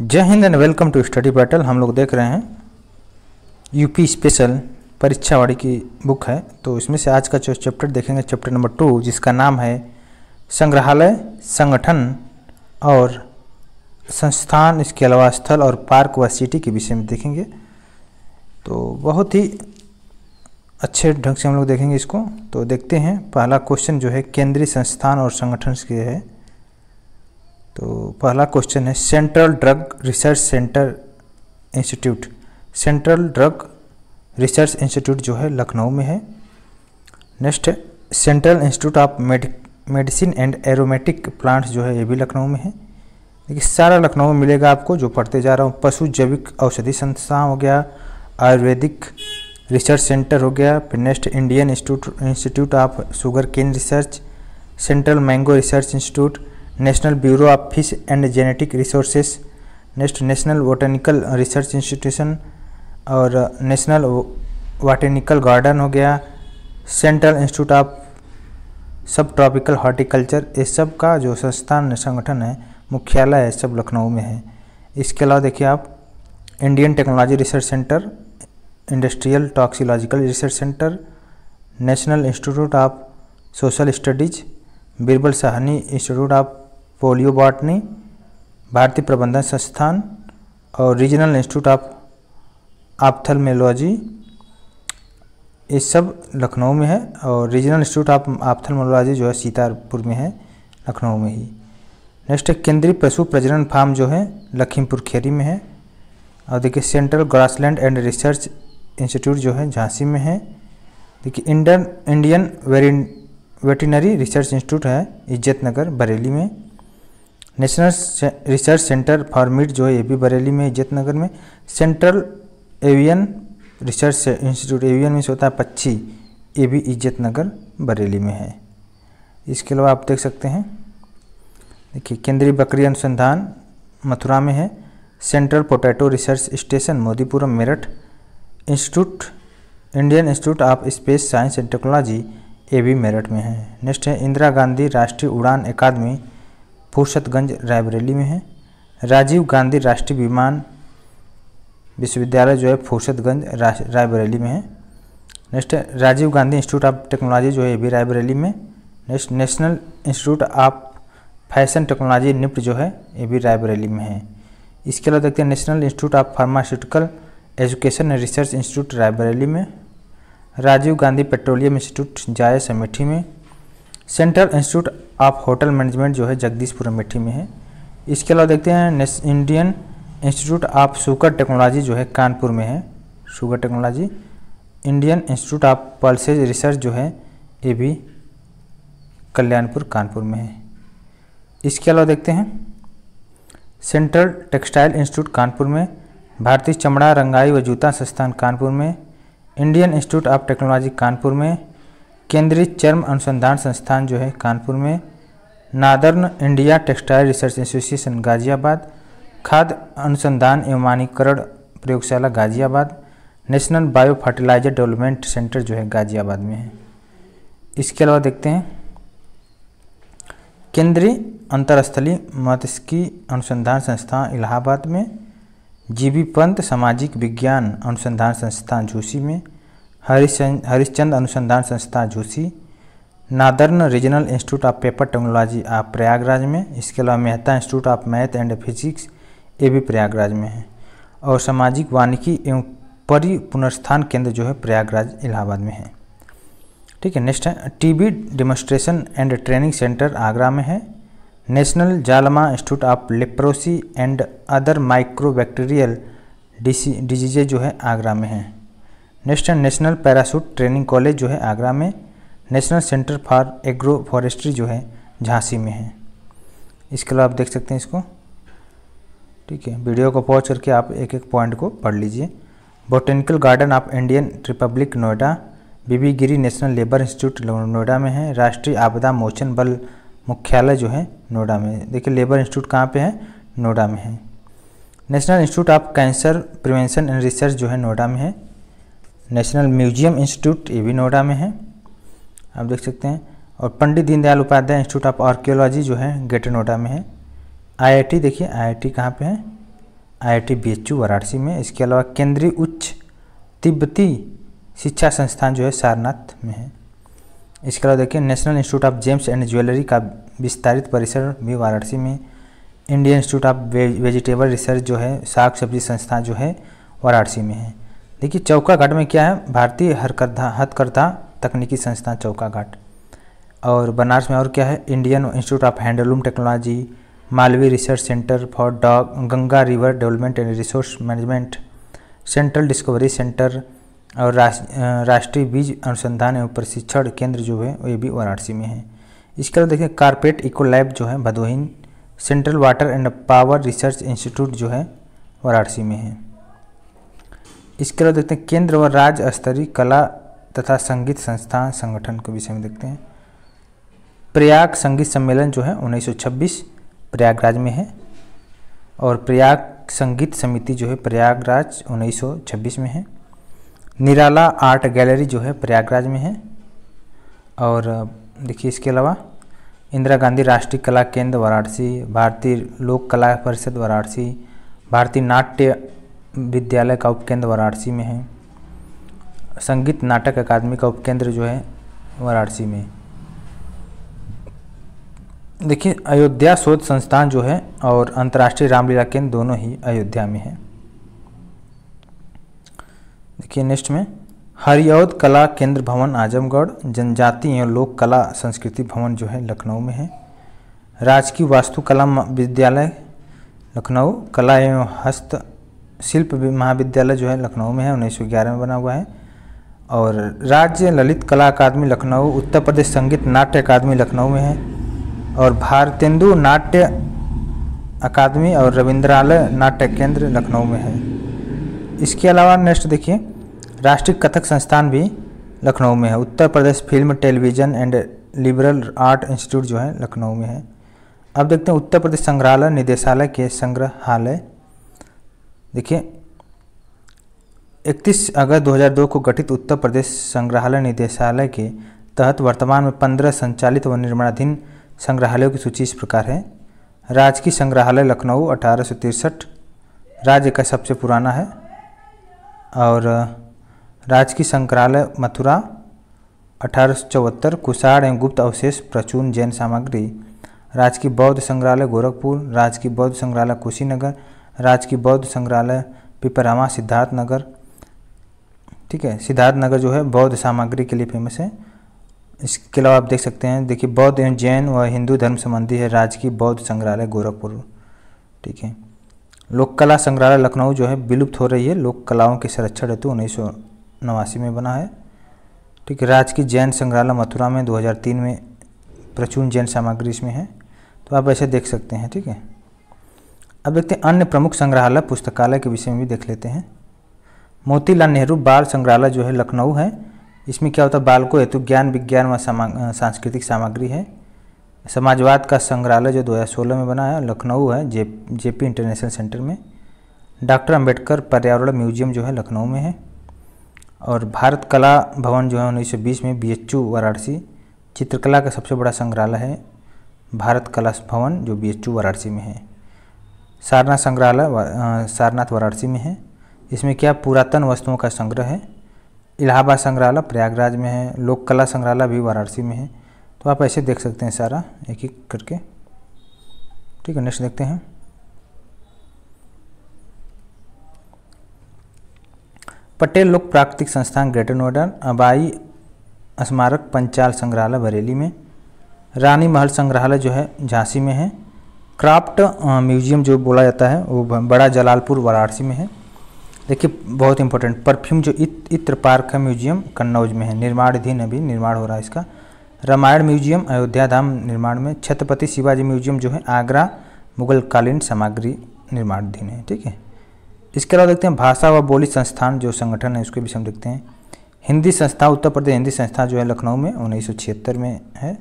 जय Hind and welcome to study battle हम लोग देख रहे हैं यूपी स्पेशल परीक्षावाड़ी की बुक है तो इसमें से आज का जो चैप्टर देखेंगे चैप्टर नंबर टू जिसका नाम है संग्रहालय संगठन और संस्थान इसके अलावा स्थल और पार्क व सिटी के विषय में देखेंगे तो बहुत ही अच्छे ढंग से हम लोग देखेंगे इसको तो देखते हैं पहला क्वेश्चन जो है केंद्रीय संस्थान और संगठन के है तो पहला क्वेश्चन है central drug research centre institute central drug research institute जो है लखनऊ में है next central institute of medicine and aromatic plants जो है ये भी लखनऊ में है देखिए सारा लखनऊ में मिलेगा आपको जो पढ़ते जा रहा हूँ पशु जैविक औषधि संस्था हो गया आयुर्वेदिक रिसर्च सेंटर हो गया फिर next Indian institute institute of sugar cane research central mango research institute national bureau of fish and genetic resources next national botanical research institution और नेशनल वाटेनिकल गार्डन हो गया central institute of sub tropical horticulture ये सब का जो संस्थान संगठन है मुख्यालय है सब लखनऊ में है इसके अलावा देखिए आप Indian technology research centre industrial toxicological research centre national institute of social studies Birbal Sahni institute of palaeo botany भारतीय प्रबंधन संस्थान और रीजनल इंस्टीट्यूट ऑफ आप्थलमेलोजी ये सब लखनऊ में है और रीजनल इंस्टीट्यूट ऑफ आपथलमोलॉजी जो है सीतापुर में है लखनऊ में ही नेक्स्ट केंद्रीय पशु प्रजनन फार्म जो है लखीमपुर खेरी में है और देखिए central grassland and research institute जो है झांसी में है देखिए Indian Indian veterinary research institute है इज्जत नगर बरेली में नेशनल रिसर्च सेंटर फॉर मिट जो है ये भी बरेली में इज्जत नगर में central avian research institute avian में होता है पक्षी ये भी नगर बरेली में है इसके अलावा आप देख सकते हैं देखिए केंद्रीय बकरी अनुसंधान मथुरा में है central potato research station Modipuram Meerut institute Indian institute of space science and technology ए भी मेरठ में है नेक्स्ट है इंदिरा गांधी राष्ट्रीय उड़ान अकादमी फुर्सतगंज रायबरेली में है राजीव गांधी राष्ट्रीय विमान विश्वविद्यालय जो है फुर्सतगंज रायबरेली में है next Rajiv Gandhi institute of technology जो है ये भी रायबरेली में next national institute of fashion technology NIFT जो है ये भी रायबरेली में है इसके अलावा देखते हैं national institute of pharmaceutical education and research institute Raebareli में राजीव गांधी पेट्रोलियम इंस्टीट्यूट जाए समेठी में central institute of hotel management जो है जगदीशपुर अमेठी में है इसके अलावा देखते हैं Indian institute of sugar technology जो है कानपुर में है sugar technology Indian institute of pulses research जो है ये भी कल्याणपुर कानपुर में है इसके अलावा देखते हैं सेंट्रल टेक्सटाइल इंस्टीट्यूट कानपुर में भारतीय चमड़ा रंगाई व जूता संस्थान कानपुर में Indian institute of technology Kanpur में केंद्रीय चर्म अनुसंधान संस्थान जो है कानपुर में northern India textile research association Ghaziabad खाद्य अनुसंधान एवं मानकीकरण प्रयोगशाला Ghaziabad national bio fertiliser development centre जो है गाजियाबाद में है इसके अलावा देखते हैं केंद्रीय अंतरस्थलीय मत्स्यकी अनुसंधान संस्थान इलाहाबाद में जीबी पंत सामाजिक विज्ञान अनुसंधान संस्थान झूसी में हरिश्चंद अनुसंधान संस्था जोशी northern regional institute of paper technology आप प्रयागराज में इसके अलावा Mehta institute of math and physics ये भी प्रयागराज में है और सामाजिक वानिकी एवं परि पुनर्स्थान केंद्र जो है प्रयागराज इलाहाबाद में है ठीक है नेक्स्ट है TB demonstration and training centre Agra में है national JALMA institute of leprosy and other micro bacterial diseases जो है आगरा में है नेक्स्ट है नेशनल पैराशूट ट्रेनिंग कॉलेज जो है आगरा में national centre for agro forestry जो है झांसी में है इसके अलावा आप देख सकते हैं इसको ठीक है वीडियो को पॉज करके आप एक एक पॉइंट को पढ़ लीजिए botanical garden of Indian republic Noida VV Giri national labour institute Noida में है राष्ट्रीय आपदा मोचन बल मुख्यालय जो है नोएडा में देखिए लेबर इंस्टीट्यूट कहाँ पे है नोएडा में है national institute of cancer prevention and research जो है नोएडा में है नेशनल म्यूजियम इंस्टीट्यूट ये भी नोएडा में है आप देख सकते हैं और Pandit Deendayal Upadhyay institute of archaeology जो है ग्रेटर नोएडा में है आईआईटी देखिए आईआईटी कहाँ पे है आईआईटी बीएचयू वाराणसी में इसके अलावा केंद्रीय उच्च तिब्बती शिक्षा संस्थान जो है सारनाथ में है इसके अलावा देखिए national institute of gems and jewellery का विस्तारित परिसर भी वाराणसी में Indian institute of vegetable research जो है साग सब्जी संस्थान जो है वाराणसी में है देखिए चौका घाट में क्या है भारतीय हरकर्धा हथकर्धा तकनीकी संस्थान चौका घाट और बनारस में और क्या है Indian institute of handloom technology Malviya research centre for डॉग Ganga river development and resource management central discovery centre और राष्ट्रीय बीज अनुसंधान एवं प्रशिक्षण केंद्र जो है ये भी वाराणसी में है इसके अलावा देखिए कारपेट इको लैब जो है भदोहीन central water and power research institute जो है वाराणसी में है इसके अलावा देखते हैं केंद्र व राज्य स्तरीय कला तथा संगीत संस्थान संगठन के विषय में देखते हैं प्रयाग संगीत सम्मेलन जो है 1926 प्रयागराज में है और प्रयाग संगीत समिति जो है प्रयागराज 1926 में है निराला आर्ट गैलरी जो है प्रयागराज में है और देखिए इसके अलावा इंदिरा गांधी राष्ट्रीय कला केंद्र वाराणसी भारतीय लोक कला परिषद वाराणसी भारतीय नाट्य विद्यालय का उपकेंद्र वाराणसी में है संगीत नाटक अकादमी का उपकेंद्र जो है वाराणसी में देखिए अयोध्या शोध संस्थान जो है और अंतर्राष्ट्रीय रामलीला केंद्र दोनों ही अयोध्या में है देखिए नेक्स्ट में हरियाद कला केंद्र भवन आजमगढ़ जनजाति एवं लोक कला संस्कृति भवन जो है लखनऊ में है राजकीय वास्तुकला विद्यालय लखनऊ कला एवं हस्त शिल्प महाविद्यालय जो है लखनऊ में है 1911 में बना हुआ है और राज्य ललित कला अकादमी लखनऊ उत्तर प्रदेश संगीत नाट्य अकादमी लखनऊ में है और भारतेंदु नाट्य अकादमी और रविंद्रालय नाट्य केंद्र लखनऊ में है इसके अलावा नेक्स्ट देखिए राष्ट्रीय कथक संस्थान भी लखनऊ में है Uttar Pradesh film television and liberal art institute जो है लखनऊ में है अब देखते हैं उत्तर प्रदेश संग्रहालय निदेशालय के संग्रहालय देखिए 31 अगस्त 2002 को गठित उत्तर प्रदेश संग्रहालय निदेशालय के तहत वर्तमान में 15 संचालित व निर्माणाधीन संग्रहालयों की सूची इस प्रकार है राजकीय संग्रहालय लखनऊ अठारह राज्य का सबसे पुराना है और राजकीय संग्रहालय मथुरा अठारह कुषाण एवं गुप्त अवशेष प्रचून जैन सामग्री राजकीय बौद्ध संग्रहालय गोरखपुर राजकीय बौद्ध संग्रहालय कुशीनगर राजकीय बौद्ध संग्रहालय पिपरामा सिद्धार्थ नगर ठीक है सिद्धार्थ नगर जो है बौद्ध सामग्री के लिए फेमस है इसके अलावा आप देख सकते हैं देखिए बौद्ध एवं जैन व हिंदू धर्म संबंधी है राजकीय बौद्ध संग्रहालय गोरखपुर ठीक है लोक कला संग्रहालय लखनऊ जो है विलुप्त हो रही है लोक कलाओं के संरक्षण हेतु उन्नीस सौ नवासी में बना है ठीक है राजकीय जैन संग्रहालय मथुरा में 2003 में प्रचून जैन सामग्री इसमें है तो आप ऐसे देख सकते हैं ठीक है अब देखते हैं अन्य प्रमुख संग्रहालय पुस्तकालय के विषय में भी देख लेते हैं मोतीलाल नेहरू बाल संग्रहालय जो है लखनऊ है इसमें क्या होता है बाल को हेतु ज्ञान विज्ञान व सांस्कृतिक सामग्री है समाजवाद का संग्रहालय जो 2016 में बना है लखनऊ है जे जेपी इंटरनेशनल सेंटर में डॉक्टर अंबेडकर पर्यावरण म्यूजियम जो है लखनऊ में है और भारत कला भवन जो है 1920 में बी वाराणसी चित्रकला का सबसे बड़ा संग्रहालय है भारत कला भवन जो बी वाराणसी में है सारनाथ संग्रहालय सारनाथ वाराणसी में है इसमें क्या पुरातन वस्तुओं का संग्रह है इलाहाबाद संग्रहालय प्रयागराज में है लोक कला संग्रहालय भी वाराणसी में है तो आप ऐसे देख सकते हैं सारा एक एक करके ठीक है नेक्स्ट देखते हैं पटेल लोक प्राकृतिक संस्थान ग्रेटर नोएडा अबाई स्मारक पंचाल संग्रहालय बरेली में रानी महल संग्रहालय जो है झांसी में है क्राफ्ट म्यूजियम जो बोला जाता है वो बड़ा जलालपुर वाराणसी में है देखिए बहुत इंपॉर्टेंट परफ्यूम जो इत, इत्र पार्क है म्यूजियम कन्नौज में है निर्माणाधीन अभी निर्माण हो रहा है इसका रामायण म्यूजियम अयोध्या धाम निर्माण में छत्रपति शिवाजी म्यूजियम जो है आगरा मुगलकालीन सामग्री निर्माणाधीन है ठीक है इसके अलावा देखते हैं भाषा व बोली संस्थान जो संगठन है उसके भी हम देखते हैं हिंदी संस्था उत्तर प्रदेश हिंदी संस्था जो है लखनऊ में उन्नीस में है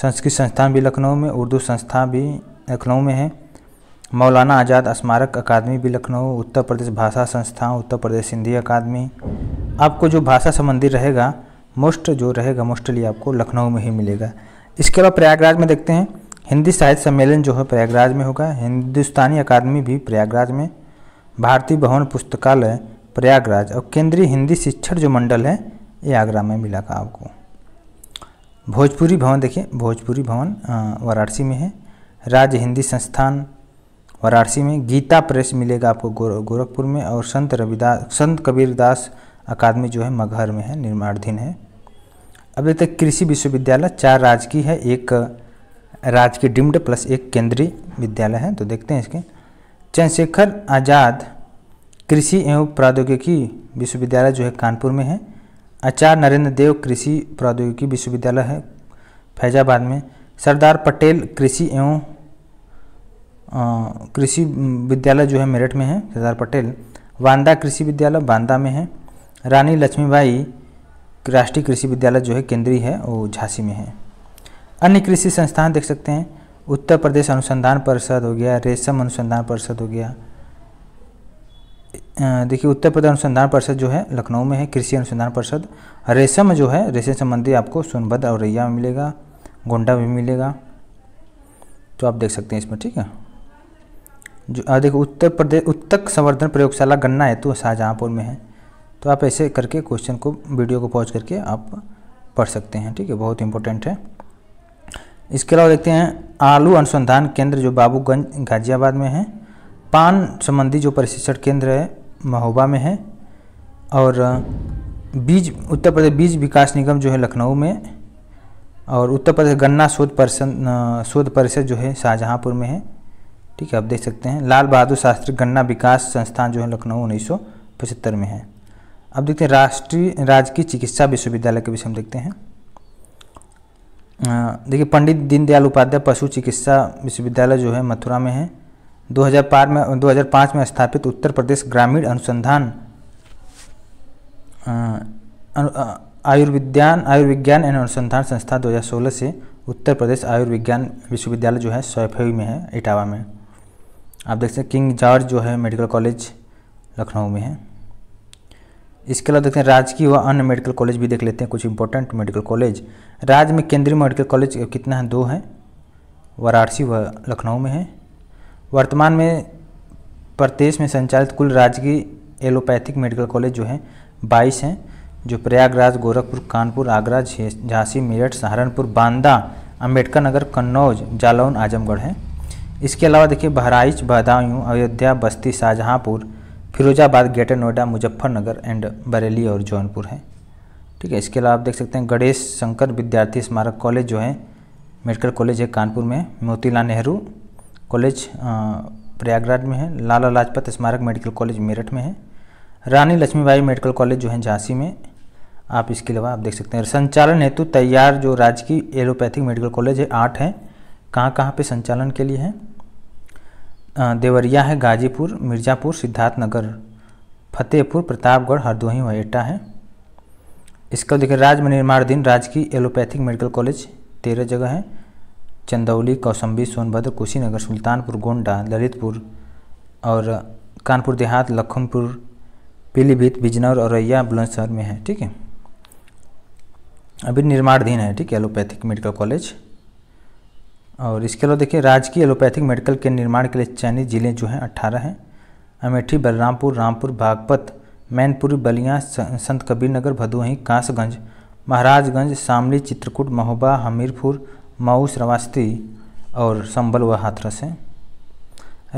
संस्कृत संस्थान भी लखनऊ में उर्दू संस्था भी लखनऊ में है मौलाना आज़ाद स्मारक अकादमी भी लखनऊ उत्तर प्रदेश भाषा संस्थान उत्तर प्रदेश सिंधी अकादमी आपको जो भाषा संबंधी रहेगा मोस्ट जो रहेगा मोस्टली आपको लखनऊ में ही मिलेगा इसके अलावा प्रयागराज में देखते हैं हिंदी साहित्य सम्मेलन जो है प्रयागराज में होगा हिंदुस्तानी अकादमी भी प्रयागराज में भारतीय भवन पुस्तकालय प्रयागराज और केंद्रीय हिंदी शिक्षण जो मंडल है ये आगरा में मिला आपको भोजपुरी भवन देखिए भोजपुरी भवन वाराणसी में है राज्य हिंदी संस्थान वाराणसी में गीता प्रेस मिलेगा आपको गोरखपुर में और संत रविदास संत कबीरदास अकादमी जो है मगहर में है निर्माणाधीन है अब तक कृषि विश्वविद्यालय चार राज्य की है एक राज्य की डिम्ड प्लस एक केंद्रीय विद्यालय है तो देखते हैं इसके चंद्रशेखर आज़ाद कृषि एवं प्रौद्योगिकी विश्वविद्यालय जो है कानपुर में है आचार्य नरेंद्र देव कृषि प्रौद्योगिकी विश्वविद्यालय है फैजाबाद में सरदार पटेल कृषि एवं कृषि विद्यालय जो है मेरठ में है सरदार पटेल बांदा कृषि विद्यालय बांदा में है रानी लक्ष्मीबाई राष्ट्रीय कृषि विद्यालय जो है केंद्रीय है वो झांसी में है अन्य कृषि संस्थान देख सकते हैं उत्तर प्रदेश अनुसंधान परिषद हो गया रेशम अनुसंधान परिषद हो गया देखिए उत्तर प्रदेश अनुसंधान परिषद जो है लखनऊ में है कृषि अनुसंधान परिषद रेशम जो है रेशम संबंधी आपको सोनभद्र और रैया में मिलेगा गोंडा में मिलेगा तो आप देख सकते हैं इसमें ठीक है जो देखो उत्तर प्रदेश उत्तक संवर्धन प्रयोगशाला गन्ना है तो शाहजहाँपुर में है तो आप ऐसे करके क्वेश्चन को वीडियो को पॉज करके आप पढ़ सकते हैं ठीक है बहुत इंपॉर्टेंट है इसके अलावा देखते हैं आलू अनुसंधान केंद्र जो बाबूगंज गाजियाबाद में है पान संबंधी जो प्रशिक्षण केंद्र है महोबा में है और बीज उत्तर प्रदेश बीज विकास निगम जो है लखनऊ में और उत्तर प्रदेश गन्ना शोध परिषद शोध परिषद जो है शाहजहाँपुर में है ठीक है आप देख सकते हैं लाल बहादुर शास्त्री गन्ना विकास संस्थान जो है लखनऊ उन्नीस में है अब देखते हैं राष्ट्रीय राजकीय चिकित्सा विश्वविद्यालय के विषय में देखते हैं देखिए पंडित दीनदयाल उपाध्याय पशु चिकित्सा विश्वविद्यालय जो है मथुरा में है 2005 में 2005 में स्थापित उत्तर प्रदेश ग्रामीण अनुसंधान आयुर्विज्ञान आयुर्विज्ञान एवं अनुसंधान संस्था 2016 से उत्तर प्रदेश आयुर्विज्ञान विश्वविद्यालय जो है सैफई में है इटावा में आप देख सकते हैं किंग जॉर्ज जो है मेडिकल कॉलेज लखनऊ में है इसके अलावा देखते हैं राजकीय व अन्य मेडिकल कॉलेज भी देख लेते हैं कुछ इंपॉर्टेंट मेडिकल कॉलेज राज्य में केंद्रीय मेडिकल कॉलेज कितना है दो है वाराणसी व वा लखनऊ में है वर्तमान में प्रदेश में संचालित कुल राजकीय एलोपैथिक मेडिकल कॉलेज जो है बाईस हैं जो प्रयागराज गोरखपुर कानपुर आगरा झांसी मेरठ सहारनपुर बांदा अम्बेडकर नगर कन्नौज जालौन आजमगढ़ है इसके अलावा देखिए बहराइच बहदायूँ अयोध्या बस्ती शाहजहाँपुर फिरोजाबाद ग्रेटर नोएडा मुजफ्फरनगर एंड बरेली और जौनपुर है ठीक है इसके अलावा आप देख सकते हैं गणेश शंकर विद्यार्थी स्मारक कॉलेज जो है मेडिकल कॉलेज है कानपुर में मोतीलाल नेहरू कॉलेज प्रयागराज में है लाला लाजपत स्मारक मेडिकल कॉलेज मेरठ में है रानी लक्ष्मीबाई मेडिकल कॉलेज जो है झांसी में आप इसके अलावा आप देख सकते हैं संचालन हेतु तैयार जो राजकीय एलोपैथिक मेडिकल कॉलेज है आठ है कहाँ कहाँ पर संचालन के लिए हैं देवरिया है गाजीपुर मिर्ज़ापुर सिद्धार्थनगर फतेहपुर प्रतापगढ़ हरदोही एटा है इसका देखिए राज्य में निर्माणाधीन राजकीय एलोपैथिक मेडिकल कॉलेज तेरह जगह है चंदौली कौशंबी सोनभद्र कुशीनगर सुल्तानपुर गोंडा ललितपुर और कानपुर देहात लखनपुर पीलीभीत बिजनौर औरैया बुलंदशहर में है ठीक है अभी निर्माणाधीन है ठीक है एलोपैथिक मेडिकल कॉलेज और इसके अलावा देखिए राजकीय एलोपैथिक मेडिकल के निर्माण के लिए चयनित जिले जो हैं अट्ठारह हैं अमेठी बलरामपुर रामपुर बागपत मैनपुर बलिया संत कबीरनगर भदोही कासगंज महाराजगंज शामली चित्रकूट महोबा हमीरपुर मऊ श्रवास्ती और संबल व हाथरस है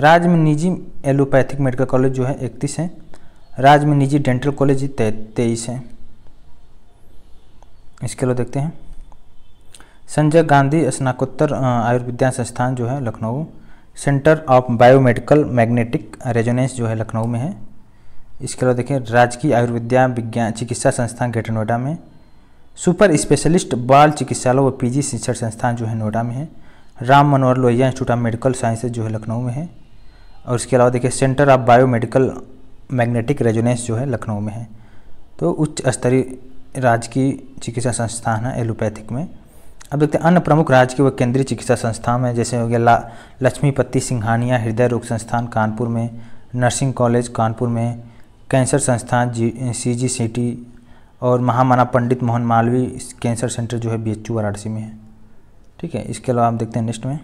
राज्य में निजी एलोपैथिक मेडिकल कॉलेज जो है इकतीस है राज्य में निजी डेंटल कॉलेज तेईस है इसके लिए देखते हैं संजय गांधी स्नाकोत्तर आयुर्विद्या संस्थान जो है Lucknow centre of biomedical magnetic resonance जो है लखनऊ में है इसके अलावा देखें राजकीय आयुर्विद्या विज्ञान चिकित्सा संस्थान ग्रेटर नोएडा में सुपर स्पेशलिस्ट बाल चिकित्सालय व पीजी शिक्षण संस्थान जो है नोएडा में है Ram Manohar Lohia institute of medical sciences जो है लखनऊ में है और इसके अलावा देखिए centre of biomedical magnetic resonance जो है लखनऊ में है तो उच्च स्तरीय राजकीय चिकित्सा संस्थान है एलोपैथिक में अब देखते हैं अन्य प्रमुख राज्य के व केंद्रीय चिकित्सा संस्थान में जैसे हो गया ला लक्ष्मीपति सिंघानिया हृदय रोग संस्थान कानपुर में नर्सिंग कॉलेज कानपुर में कैंसर संस्थान जी सी जी सी टी और महामाना पंडित मोहन मालवी कैंसर सेंटर जो है बी एच वाराणसी में है ठीक है इसके अलावा आप देखते हैं नेक्स्ट में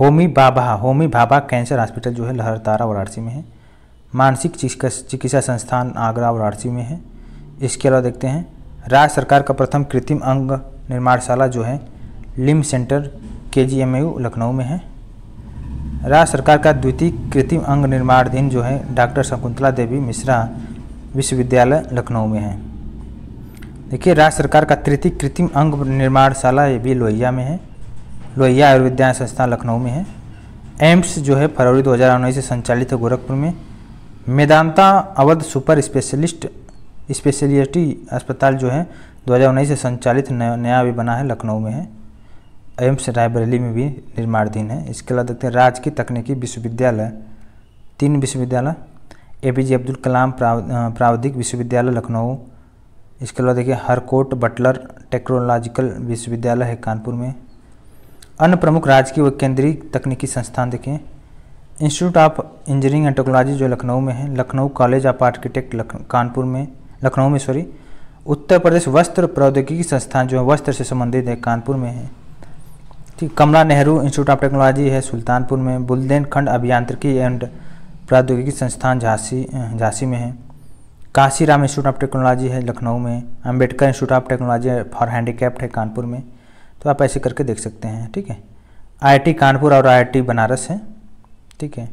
होमी बाबा होमी भाभा कैंसर हॉस्पिटल जो है लहरतारा वाराणसी में है मानसिक चिकित्सा संस्थान आगरा वाराणसी में है इसके अलावा देखते हैं राज्य सरकार का प्रथम कृत्रिम अंग निर्माणशाला जो है लिम सेंटर के जी एम यू लखनऊ में है राज्य सरकार का द्वितीय कृत्रिम अंग निर्माणाधीन जो है डॉक्टर शकुंतला देवी मिश्रा विश्वविद्यालय लखनऊ में है देखिए राज्य सरकार का तृतीय कृत्रिम अंग निर्माणशाला ये भी लोहिया में है लोहिया आयुर्विज्ञान संस्थान लखनऊ में है एम्स जो है फरवरी दो से संचालित है गोरखपुर में Medanta Awadh super specialist speciality अस्पताल जो है दो से संचालित नया भी बना है लखनऊ में है एम्स रायबरेली में भी निर्माणाधीन है इसके अलावा देखते हैं राजकीय तकनीकी विश्वविद्यालय तीन विश्वविद्यालय ए पी जे अब्दुल कलाम प्रावधिक विश्वविद्यालय लखनऊ इसके अलावा देखिए हरकोट बटलर टेक्नोलॉजिकल विश्वविद्यालय है कानपुर में अन्य प्रमुख राजकीय व केंद्रीय तकनीकी संस्थान देखें institute of engineering and technology जो लखनऊ में है Lucknow college of architect Kanpur में लखनऊ में सॉरी उत्तर प्रदेश वस्त्र प्रौद्योगिकी संस्थान जो है वस्त्र से संबंधित है कानपुर में है ठीक Kamla Nehru institute of technology है सुल्तानपुर में बुलदेन खंड अभियांत्रिकी एंड प्रौद्योगिकी संस्थान झांसी झांसी में है Kashi Ram institute of technology है लखनऊ में Ambedkar institute of technology for handicapped है कानपुर में तो आप ऐसे करके देख सकते हैं ठीक है आई कानपुर और आई बनारस है ठीक है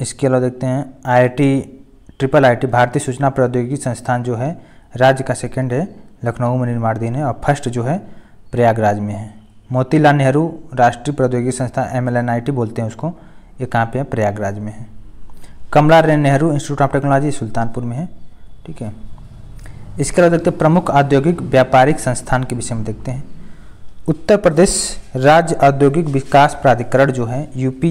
इसके अलावा देखते हैं आई ट्रिपल आई भारतीय सूचना प्रौद्योगिकी संस्थान जो है राज्य का सेकेंड है लखनऊ में निर्माणाधीन है और फर्स्ट जो है प्रयागराज में है मोतीलाल नेहरू राष्ट्रीय प्रौद्योगिकी संस्थान एम बोलते हैं उसको ये कहाँ पे है प्रयागराज में है Kamla Nehru institute of technology Sultanpur में है ठीक है इसके अलावा देखते हैं प्रमुख औद्योगिक व्यापारिक संस्थान के विषय में देखते हैं उत्तर प्रदेश राज्य औद्योगिक विकास प्राधिकरण जो है यूपी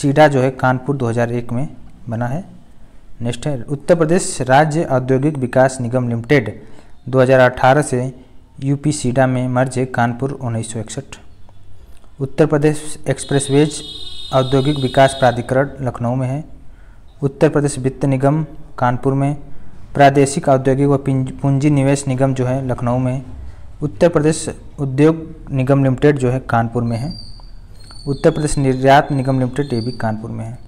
सीडा जो है कानपुर 2001 में बना है नेक्स्ट है उत्तर प्रदेश राज्य औद्योगिक विकास निगम लिमिटेड 2018 से यूपी सीडा में मर्ज है कानपुर उन्नीस उत्तर प्रदेश एक्सप्रेसवेज औद्योगिक विकास प्राधिकरण लखनऊ में है उत्तर प्रदेश वित्त निगम कानपुर में प्रादेशिक औद्योगिक व पूंजी निवेश निगम जो है लखनऊ में उत्तर प्रदेश उद्योग निगम लिमिटेड जो है कानपुर में है उत्तर प्रदेश निर्यात निगम लिमिटेड ये भी कानपुर में है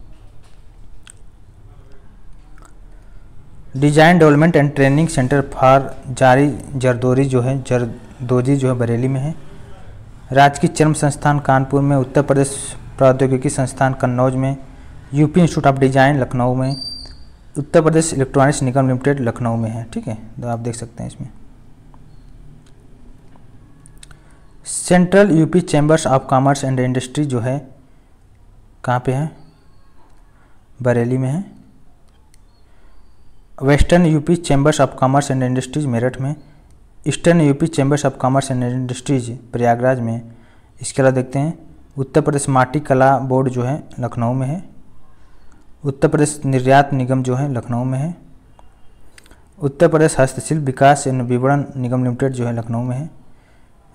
design development and training centre for zari zardozi जो है जरदोजी जो है बरेली में है राजकीय चर्म संस्थान कानपुर में उत्तर प्रदेश प्रौद्योगिकी संस्थान कन्नौज में UP institute of design Lucknow में उत्तर प्रदेश इलेक्ट्रॉनिक्स निगम लिमिटेड लखनऊ में है ठीक है तो आप देख सकते हैं इसमें central UP chambers of commerce and industry जो है कहाँ पे है बरेली में है western UP chambers of commerce and industries Meerut में eastern UP chambers of commerce and industries Prayagraj में इसके अलावा देखते हैं उत्तर प्रदेश माटी कला बोर्ड जो है लखनऊ में है उत्तर प्रदेश निर्यात निगम जो है लखनऊ में है उत्तर प्रदेश हस्तशिल्प विकास एवं विवरण निगम लिमिटेड जो है लखनऊ में है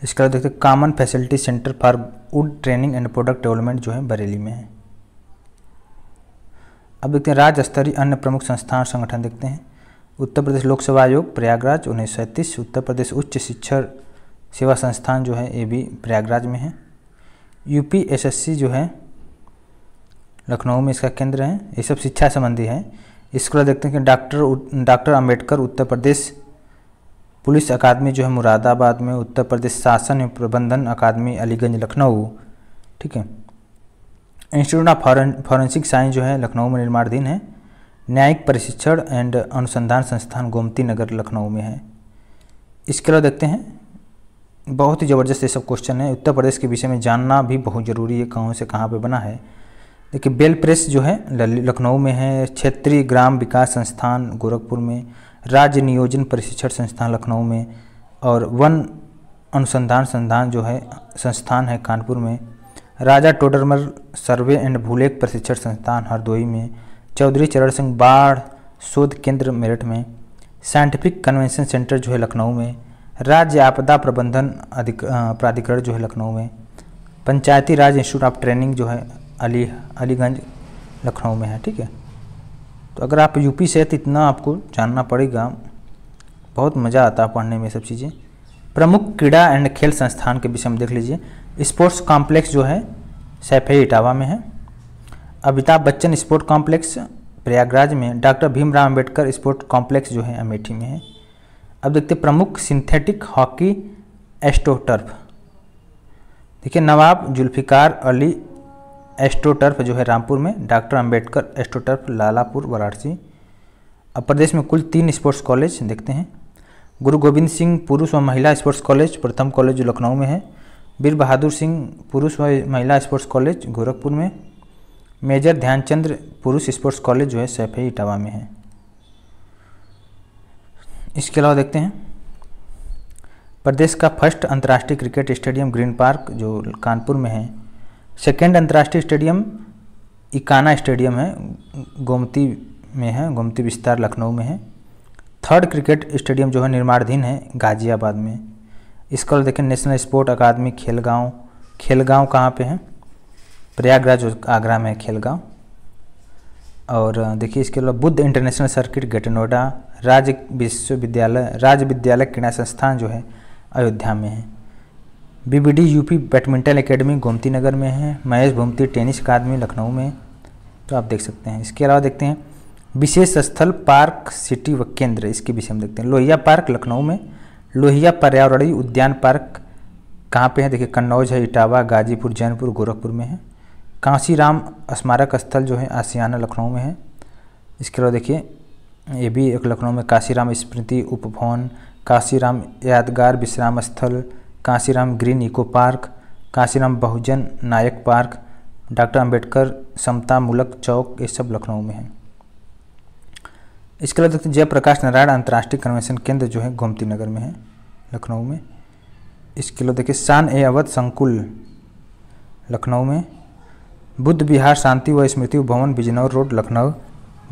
इसके अलावा देखते हैं common facility centre for wood training and product development जो है बरेली में है अब देखते हैं राज्य स्तरीय अन्य प्रमुख संस्थान और संगठन देखते हैं उत्तर प्रदेश लोक सेवा आयोग प्रयागराज उन्नीस सौ सैंतीस उत्तर प्रदेश उच्च शिक्षा सेवा संस्थान जो है ये भी प्रयागराज में है यूपीएसएससी जो है लखनऊ में इसका केंद्र है ये सब शिक्षा संबंधी है इसके देखते हैं कि doctor doctor Ambedkar Uttar Pradesh police अकादमी जो है मुरादाबाद में उत्तर प्रदेश शासन एवं प्रबंधन अकादमी अलीगंज लखनऊ ठीक है इंस्टीट्यूट ऑफ फॉरेंसिक साइंस जो है लखनऊ में निर्माणाधीन है न्यायिक प्रशिक्षण एंड अनुसंधान संस्थान गोमती नगर लखनऊ में है इसके अलावा देखते हैं बहुत ही ज़बरदस्त ये सब क्वेश्चन है उत्तर प्रदेश के विषय में जानना भी बहुत ज़रूरी है कहाँ से कहाँ पर बना है देखिए बेल प्रेस जो है लखनऊ में है क्षेत्रीय ग्राम विकास संस्थान गोरखपुर में राज्य नियोजन प्रशिक्षण संस्थान लखनऊ में और वन अनुसंधान संस्थान जो है संस्थान है कानपुर में राजा टोडरमल सर्वे एंड भूलेख प्रशिक्षण संस्थान हरदोई में चौधरी चरण सिंह बाढ़ शोध केंद्र मेरठ में साइंटिफिक कन्वेंशन सेंटर जो है लखनऊ में राज्य आपदा प्रबंधन अधिक प्राधिकरण जो है लखनऊ में Panchayati Raj institute of training जो है अली अलीगंज लखनऊ में है ठीक है तो अगर आप यूपी से है तो इतना आपको जानना पड़ेगा बहुत मज़ा आता है पढ़ने में सब चीज़ें प्रमुख क्रीड़ा एंड खेल संस्थान के विषय में देख लीजिए स्पोर्ट्स कॉम्प्लेक्स जो है सैफे इटावा में है अमिताभ बच्चन स्पोर्ट कॉम्प्लेक्स प्रयागराज में doctor Bhimrao Ambedkar sport complex जो है अमेठी में है अब देखते प्रमुख सिंथेटिक हॉकी एस्टोटर्फ देखिए नवाब जुल्फ़िकार अली एस्ट्रोटर्फ जो है रामपुर में डॉक्टर अंबेडकर एस्ट्रोटर्फ लालापुर वाराणसी अब प्रदेश में कुल तीन स्पोर्ट्स कॉलेज देखते हैं गुरु गोविंद सिंह पुरुष व महिला स्पोर्ट्स कॉलेज प्रथम कॉलेज जो लखनऊ में है वीर बहादुर सिंह पुरुष व महिला स्पोर्ट्स कॉलेज गोरखपुर में मेजर ध्यानचंद्र पुरुष स्पोर्ट्स कॉलेज जो है सैफे इटावा में है इसके अलावा देखते हैं प्रदेश का फर्स्ट अंतर्राष्ट्रीय क्रिकेट स्टेडियम ग्रीन पार्क जो कानपुर में है सेकेंड अंतर्राष्ट्रीय स्टेडियम इकाना स्टेडियम है गोमती में है गोमती विस्तार लखनऊ में है थर्ड क्रिकेट स्टेडियम जो है निर्माणाधीन है गाजियाबाद में इसको देखें नेशनल स्पोर्ट अकादमी खेलगांव खेलगांव कहाँ पे है प्रयागराज आगरा में है खेलगांव और देखिए इसके अलावा Buddh international circuit gate Noida राज्य विश्वविद्यालय राज्य विद्यालय क्रीड़ा संस्थान जो है अयोध्या में है BBD UP badminton academy Gomti Nagar में है महेश गोमती टेनिस अकादमी लखनऊ में तो आप देख सकते हैं इसके अलावा देखते हैं विशेष स्थल पार्क सिटी व केंद्र इसके विषय में देखते हैं लोहिया पार्क लखनऊ में लोहिया पर्यावरणीय उद्यान पार्क कहाँ पे है देखिए कन्नौज है इटावा गाजीपुर जैनपुर गोरखपुर में है काशीराम स्मारक स्थल जो है आसियाना लखनऊ में है इसके अलावा देखिए ये भी एक लखनऊ में काशीराम स्मृति उपभवन Kashiram Yadgar Vishram Sthal Kashiram green eco park Kashiram Bahujan Nayak park doctor Ambedkar Samta Moolak Chowk ये सब लखनऊ में है इसके अलावा देखते जयप्रकाश नारायण अंतर्राष्ट्रीय कन्वेंशन केंद्र जो है गोमती नगर में है लखनऊ में इसके अलावा देखिए शान ए अवध संकुल लखनऊ में बुद्ध विहार शांति व Smriti Bhawan Bijnor road Lucknow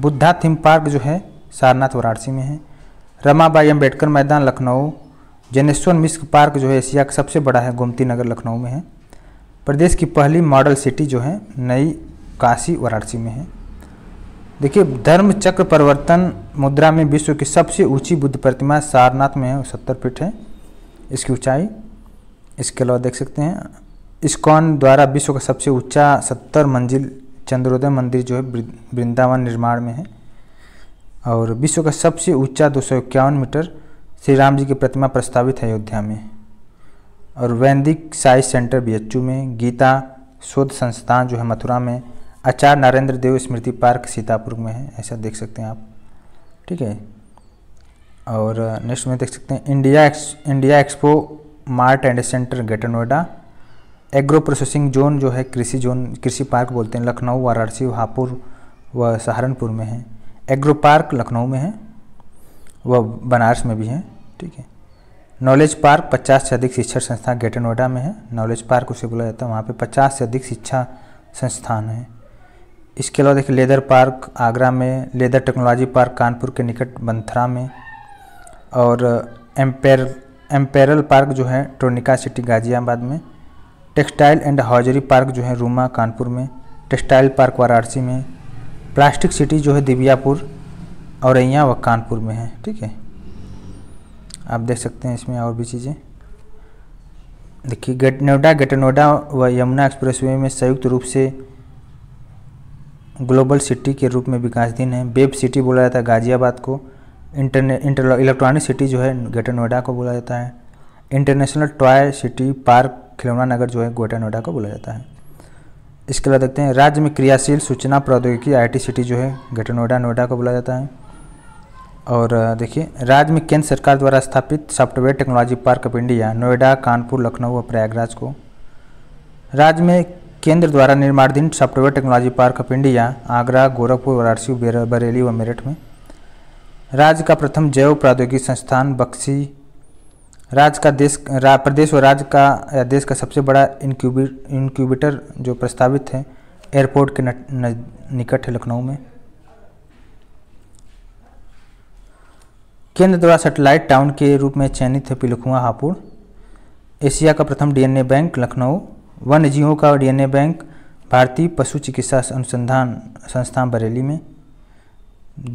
Buddha theme park जो है सारनाथ वाराणसी में है रमाबाई अम्बेडकर मैदान लखनऊ जनेश्वर मिश्र पार्क जो है एशिया का सबसे बड़ा है गोमती नगर लखनऊ में है प्रदेश की पहली मॉडल सिटी जो है नई काशी वाराणसी में है देखिए धर्म चक्र परिवर्तन मुद्रा में विश्व की सबसे ऊंची बुद्ध प्रतिमा सारनाथ में है सत्तर फीट है इसकी ऊंचाई इसके अलावा देख सकते हैं इसकॉन द्वारा विश्व का सबसे ऊंचा सत्तर मंजिल चंद्रोदय मंदिर जो है वृंदावन निर्माण में है और विश्व का सबसे ऊंचा दो मीटर श्री राम जी की प्रतिमा प्रस्तावित है अयोध्या में और वैदिक साइंस सेंटर बी में गीता शोध संस्थान जो है मथुरा में आचार्य नरेंद्र देव स्मृति पार्क सीतापुर में है ऐसा देख सकते हैं आप ठीक है और नेक्स्ट में देख सकते हैं India ex India expo mart and centre greater Noida agro processing zone जो है कृषि जोन कृषि पार्क बोलते हैं लखनऊ वाराणसी वहापुर व सहारनपुर में है एग्रो पार्क लखनऊ में है वह बनारस में भी है ठीक है नॉलेज पार्क 50 से अधिक शिक्षण संस्थान ग्रेटर नोएडा में है नॉलेज पार्क उसे बोला जाता है वहाँ पे 50 से अधिक शिक्षा संस्थान है इसके अलावा देखिए लेदर पार्क आगरा में लेदर टेक्नोलॉजी पार्क कानपुर के निकट बंथरा में और एम्पेर एम्पेरल पार्क जो है ट्रोनिका सिटी गाजियाबाद में टेक्सटाइल एंड हॉजरी पार्क जो है रूमा कानपुर में टेक्सटाइल पार्क वाराणसी में प्लास्टिक सिटी जो है दिव्यापुर औरैया व कानपुर में है ठीक है आप देख सकते हैं इसमें और भी चीज़ें देखिए गेट नोएडा ग्रेटर नोएडा व यमुना एक्सप्रेसवे में संयुक्त रूप से ग्लोबल सिटी के रूप में विकासधीन है वेब सिटी बोला जाता है गाज़ियाबाद को इंटरने इलेक्ट्रॉनिक सिटी जो है ग्रेटर नोएडा को बोला जाता है इंटरनेशनल टॉय सिटी पार्क खिलौना नगर जो है ग्रेटर नोएडा को बोला जाता है इसके अलावा देखते हैं राज्य में क्रियाशील सूचना प्रौद्योगिकी आईटी सिटी जो है ग्रेटर नोएडा नोएडा को बोला जाता है और देखिए राज्य में केंद्र सरकार द्वारा स्थापित software technology park of India Noida Kanpur Lucknow और प्रयागराज को राज्य में केंद्र द्वारा निर्माणाधीन software technology park of India Agra Gorakhpur Varanasi Bareilly व मेरठ में राज्य का प्रथम जैव प्रौद्योगिकी संस्थान बक्सी राज्य का देश रा, प्रदेश और राज्य का या देश का सबसे बड़ा इनक्यूबी इनक्यूबेटर जो प्रस्तावित है एयरपोर्ट के न, न, निकट है लखनऊ में केंद्र द्वारा सेटेलाइट टाउन के रूप में चयनित है पिलखुआ हापुड़ एशिया का प्रथम डीएनए बैंक लखनऊ वन्य जीवों का डीएनए बैंक भारतीय पशु चिकित्सा अनुसंधान संस्थान बरेली में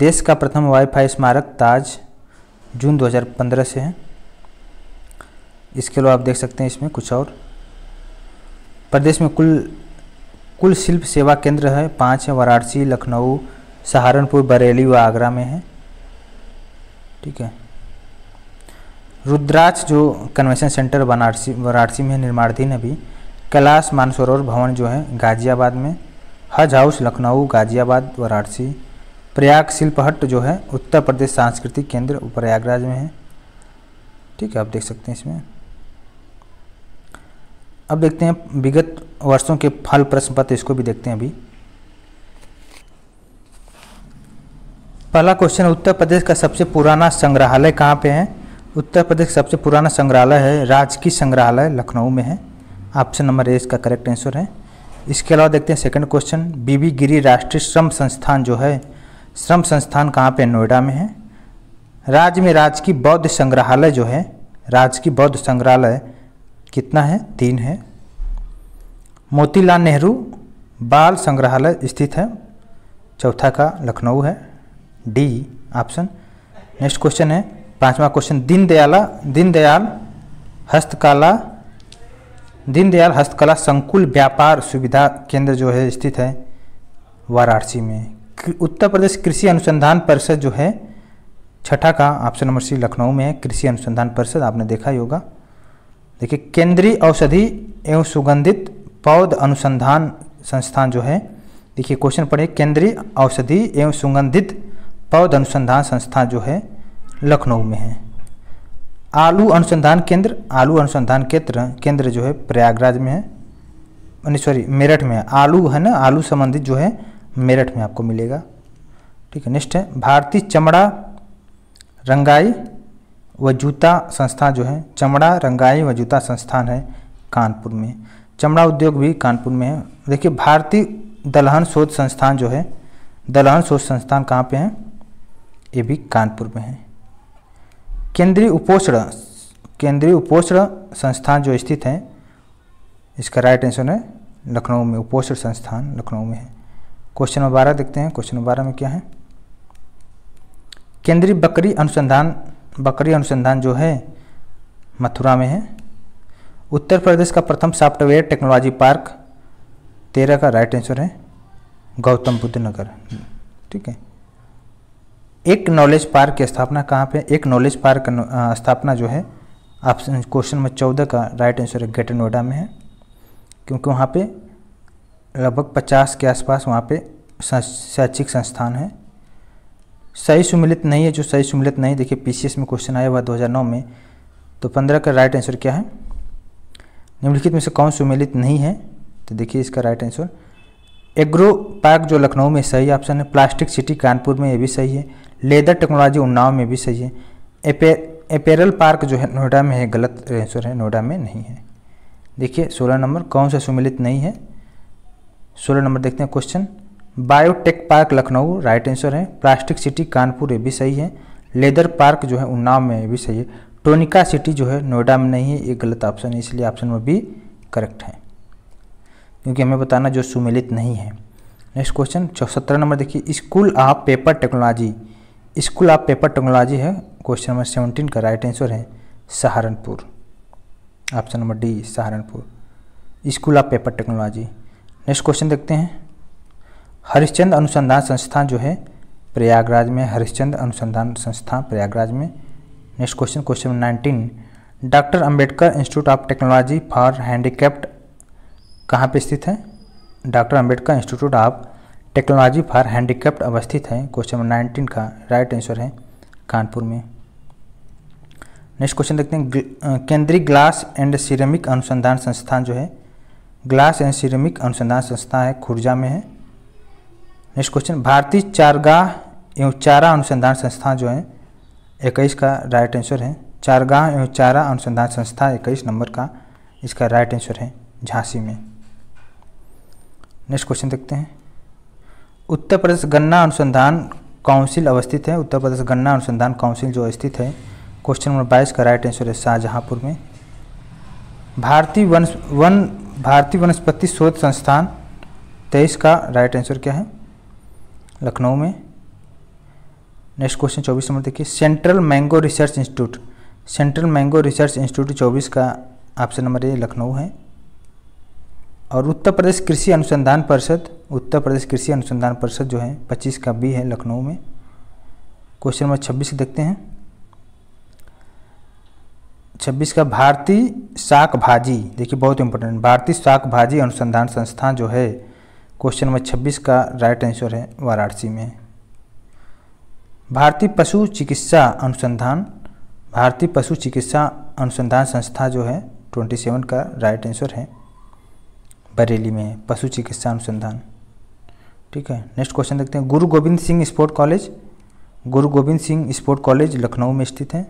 देश का प्रथम वाईफाई स्मारक ताज जून 2015 से है इसके अलावा आप देख सकते हैं इसमें कुछ और प्रदेश में कुल कुल शिल्प सेवा केंद्र है पाँच हैं वाराणसी लखनऊ सहारनपुर बरेली व आगरा में है ठीक है रुद्राक्ष जो कन्वेंशन सेंटर बनारसी वाराणसी में निर्माणाधीन अभी कैलाश मानसरोवर भवन जो है गाजियाबाद में हज हाउस लखनऊ गाजियाबाद वाराणसी प्रयाग शिल्पहट्ट जो है उत्तर प्रदेश सांस्कृतिक केंद्र प्रयागराज में है ठीक है आप देख सकते हैं इसमें अब देखते हैं विगत वर्षों के फल प्रश्न पत्र इसको भी देखते हैं अभी पहला क्वेश्चन उत्तर प्रदेश का सबसे पुराना संग्रहालय कहाँ पे है उत्तर प्रदेश का सबसे पुराना संग्रहालय है राजकीय संग्रहालय लखनऊ में है ऑप्शन नंबर ए इसका करेक्ट आंसर है इसके अलावा देखते हैं सेकंड क्वेश्चन बीबी गिरी राष्ट्रीय श्रम संस्थान जो है श्रम संस्थान कहाँ पे नोएडा में है राज्य में राजकीय बौद्ध संग्रहालय जो है राजकीय बौद्ध संग्रहालय कितना है तीन है मोतीलाल नेहरू बाल संग्रहालय स्थित है चौथा का लखनऊ है डी ऑप्शन नेक्स्ट क्वेश्चन है पांचवा क्वेश्चन दीनदयाला दीनदयाल हस्तकला दीनदयाल हस्तकला संकुल व्यापार सुविधा केंद्र जो है स्थित है वाराणसी में उत्तर प्रदेश कृषि अनुसंधान परिषद जो है छठा का ऑप्शन नंबर सी लखनऊ में है कृषि अनुसंधान परिषद आपने देखा ही होगा देखिए केंद्रीय औषधि एवं सुगंधित पौध अनुसंधान संस्थान जो है देखिए क्वेश्चन पढ़े केंद्रीय औषधि एवं सुगंधित पौध अनुसंधान संस्था जो है लखनऊ में है आलू अनुसंधान केंद्र आलू अनुसंधान केंद्र केंद्र जो है प्रयागराज में है यानी सॉरी मेरठ में है आलू है ना आलू संबंधित जो है मेरठ में आपको मिलेगा ठीक है नेक्स्ट है भारतीय चमड़ा रंगाई व जूता संस्था जो है चमड़ा रंगाई व जूता संस्थान है कानपुर में चमड़ा उद्योग भी कानपुर में है देखिए भारतीय दलहन शोध संस्थान जो है दलहन शोध संस्थान कहाँ पे है ये भी कानपुर में है केंद्रीय उपोषण केंद्रीय उपोषण संस्थान जो स्थित हैं इसका राइट आंसर है लखनऊ में उपोषण संस्थान लखनऊ में है क्वेश्चन नंबर बारह देखते हैं क्वेश्चन नंबर बारह में क्या है केंद्रीय बकरी अनुसंधान बकरी अनुसंधान जो है मथुरा में है उत्तर प्रदेश का प्रथम सॉफ्टवेयर टेक्नोलॉजी पार्क तेरह का राइट आंसर है गौतम बुद्ध नगर ठीक है एक नॉलेज पार्क की स्थापना कहाँ पे एक नॉलेज पार्क स्थापना जो है आप क्वेश्चन नंबर चौदह का राइट आंसर है ग्रेटर नोएडा में है क्योंकि वहाँ पे लगभग पचास के आसपास वहाँ पे शैक्षिक संस्थान है सही सुमिलित नहीं है जो सही सुमिलित नहीं देखिए पीसीएस में क्वेश्चन आया हुआ 2009 में तो 15 का राइट आंसर क्या है निम्नलिखित में से कौन सुमिलित नहीं है तो देखिए इसका राइट आंसर एग्रो पार्क जो लखनऊ में सही ऑप्शन है प्लास्टिक सिटी कानपुर में ये भी सही है लेदर टेक्नोलॉजी उन्नाव में भी सही है एपे एपेरल पार्क जो है नोएडा में है गलत आंसर है नोएडा में नहीं है देखिए सोलह नंबर कौन सा सुमिलित नहीं है सोलह नंबर देखते हैं question biotech park Lucknow right answer है प्लास्टिक सिटी कानपुर ये भी सही है लेदर पार्क जो है उन्नाव में ये भी सही है टोनिका सिटी जो है नोएडा में नहीं है ये गलत ऑप्शन है इसलिए ऑप्शन में भी करेक्ट है क्योंकि हमें बताना जो सुमिलित नहीं है नेक्स्ट क्वेश्चन सत्रह नंबर देखिए school of paper technology school of paper technology है क्वेश्चन नंबर सेवनटीन का राइट आंसर है Saharanpur option number D Saharanpur school of paper technology next question देखते हैं हरिश्चंद अनुसंधान संस्थान जो है प्रयागराज में हरिश्चंद अनुसंधान संस्थान प्रयागराज में next question question number nineteen doctor Ambedkar institute of technology for handicapped कहाँ पर स्थित है doctor Ambedkar institute of technology for handicapped अवस्थित है क्वेश्चन नंबर नाइनटीन का राइट आंसर है कानपुर में नेक्स्ट क्वेश्चन देखते हैं केंद्रीय ग्लास एंड सिरेमिक अनुसंधान संस्थान जो है ग्लास एंड सिरेमिक अनुसंधान संस्थान है खुर्जा में है नेक्स्ट क्वेश्चन भारतीय चारगाह एवं चारा अनुसंधान संस्थान जो है इक्कीस का राइट आंसर है चारगाह एवं चारा अनुसंधान संस्था इक्कीस नंबर का इसका राइट आंसर है झांसी में नेक्स्ट क्वेश्चन देखते हैं उत्तर प्रदेश गन्ना अनुसंधान काउंसिल अवस्थित है उत्तर प्रदेश गन्ना अनुसंधान काउंसिल जो स्थित है क्वेश्चन नंबर बाईस का राइट आंसर है शाहजहाँपुर में भारतीय वन वन भारतीय वनस्पति शोध संस्थान तेईस का राइट आंसर क्या है लखनऊ में नेक्स्ट क्वेश्चन चौबीस नंबर देखिए central mango research institute central mango research institute चौबीस का ऑप्शन नंबर ए लखनऊ है और उत्तर प्रदेश कृषि अनुसंधान परिषद उत्तर प्रदेश कृषि अनुसंधान परिषद जो है पच्चीस का बी है लखनऊ में क्वेश्चन नंबर छब्बीस देखते हैं छब्बीस का भारतीय शाक भाजी देखिए बहुत इंपॉर्टेंट भारतीय शाक भाजी अनुसंधान संस्थान जो है क्वेश्चन नंबर छब्बीस का राइट आंसर है वाराणसी में भारतीय पशु चिकित्सा अनुसंधान भारतीय पशु चिकित्सा अनुसंधान संस्था जो है ट्वेंटी सेवन का राइट आंसर है बरेली में पशु चिकित्सा अनुसंधान ठीक है नेक्स्ट क्वेश्चन देखते हैं गुरु Gobind Singh sport college Guru Gobind Singh sport college Lucknow में स्थित है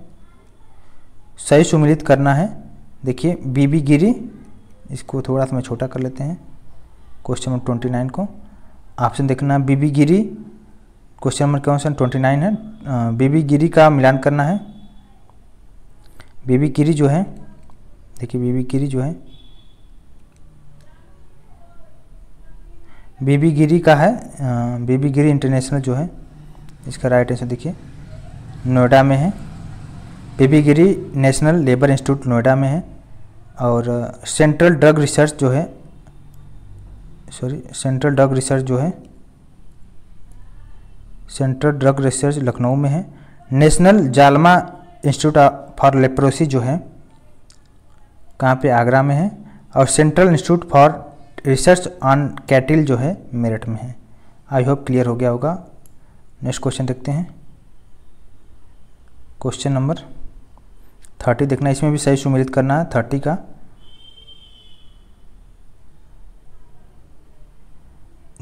सही सुमिलित करना है देखिए बीबी गिरी इसको थोड़ा सा मैं छोटा कर लेते हैं क्वेश्चन नंबर ट्वेंटी नाइन को ऑप्शन देखना है बीबी गिरी क्वेश्चन नंबर क्या ऑप्शन ट्वेंटी नाइन है बीबी गिरी का मिलान करना है बीबी गिरी जो है देखिए बीबी गिरी जो है बीबी गिरी का है बीबी गिरी इंटरनेशनल जो है इसका राइट आंसर देखिए नोएडा में है VV Giri national labour institute Noida में है और सेंट्रल ड्रग रिसर्च जो है सॉरी सेंट्रल ड्रग रिसर्च जो है सेंट्रल ड्रग रिसर्च लखनऊ में है national JALMA institute for leprosy जो है कहाँ पे आगरा में है और central institute for research on cattle जो है मेरठ में है आई होप क्लियर हो गया होगा नेक्स्ट क्वेश्चन देखते हैं क्वेश्चन नंबर थर्टी देखना इसमें भी सही सुमिलित करना है थर्टी का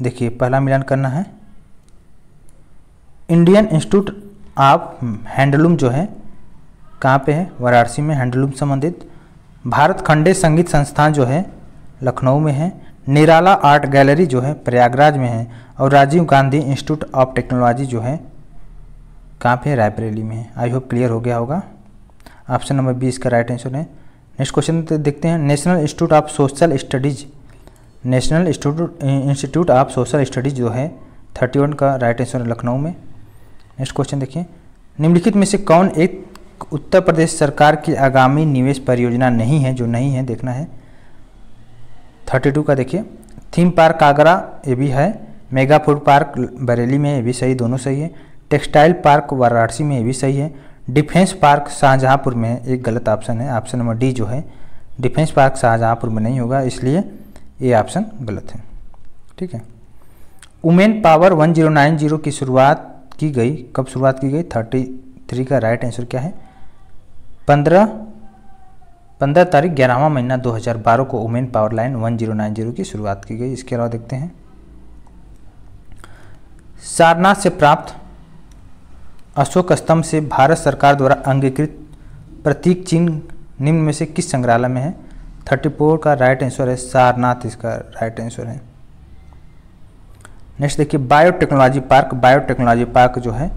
देखिए पहला मिलान करना है इंडियन इंस्टीट्यूट ऑफ हैंडलूम जो है कहाँ पे है वाराणसी में हैंडलूम संबंधित भारत खंडे संगीत संस्थान जो है लखनऊ में है निराला आर्ट गैलरी जो है प्रयागराज में है और Rajiv Gandhi institute of technology जो है कहाँ पे रायबरेली में है आई होप क्लियर हो गया होगा ऑप्शन नंबर बी इसका राइट आंसर है नेक्स्ट क्वेश्चन तो देखते हैं national institute of social studies national institute of social studies जो है थर्टी वन का राइट आंसर है लखनऊ में नेक्स्ट क्वेश्चन देखिए निम्नलिखित में से कौन एक उत्तर प्रदेश सरकार की आगामी निवेश परियोजना नहीं है जो नहीं है देखना है थर्टी टू का देखिए थीम पार्क आगरा ये भी है मेगा फूड पार्क बरेली में ये भी सही दोनों सही है टेक्सटाइल पार्क वाराणसी में ये भी सही है डिफेंस पार्क शाहजहाँपुर में एक गलत ऑप्शन है ऑप्शन नंबर डी जो है डिफेंस पार्क शाहजहाँपुर में नहीं होगा इसलिए ये ऑप्शन गलत है ठीक है women power one zero nine zero की शुरुआत की गई कब शुरुआत की गई थर्टी थ्री का राइट आंसर क्या है पंद्रह पंद्रह तारीख ग्यारहवा महीना 2012 को वुमेन पावर लाइन 1090 की शुरुआत की गई इसके अलावा देखते हैं सारनाथ से प्राप्त अशोक स्तंभ से भारत सरकार द्वारा अंगीकृत प्रतीक चिन्ह निम्न में से किस संग्रहालय में है 34 का राइट आंसर है सारनाथ इसका राइट आंसर है नेक्स्ट देखिए बायोटेक्नोलॉजी पार्क बायोटेक्नोलॉजी पार्क जो है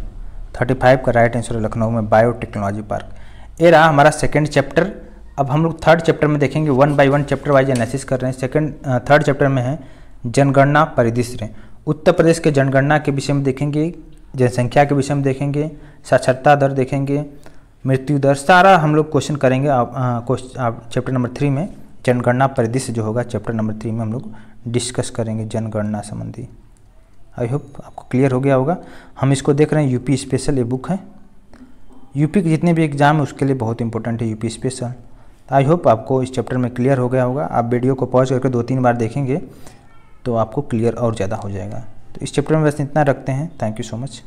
35 का राइट आंसर है लखनऊ में बायोटेक्नोलॉजी पार्क ये रहा हमारा सेकेंड चैप्टर अब हम लोग थर्ड चैप्टर में देखेंगे one by one chapter wise analysis कर रहे हैं सेकंड थर्ड चैप्टर में है जनगणना परिदृश्य उत्तर प्रदेश के जनगणना के विषय में देखेंगे जनसंख्या के विषय में देखेंगे साक्षरता दर देखेंगे मृत्यु दर सारा हम लोग क्वेश्चन करेंगे आप, चैप्टर नंबर थ्री में जनगणना परिदृश्य जो होगा चैप्टर नंबर थ्री में हम लोग डिस्कस करेंगे जनगणना संबंधी आई होप आपको क्लियर हो गया होगा हम इसको देख रहे हैं यूपी स्पेशल ये बुक है यूपी के जितने भी एग्ज़ाम है उसके लिए बहुत इंपॉर्टेंट है यूपी स्पेशल आई होप आपको इस चैप्टर में क्लियर हो गया होगा आप वीडियो को पॉज करके दो तीन बार देखेंगे तो आपको क्लियर और ज़्यादा हो जाएगा तो इस चैप्टर में बस इतना रखते हैं थैंक यू सो मच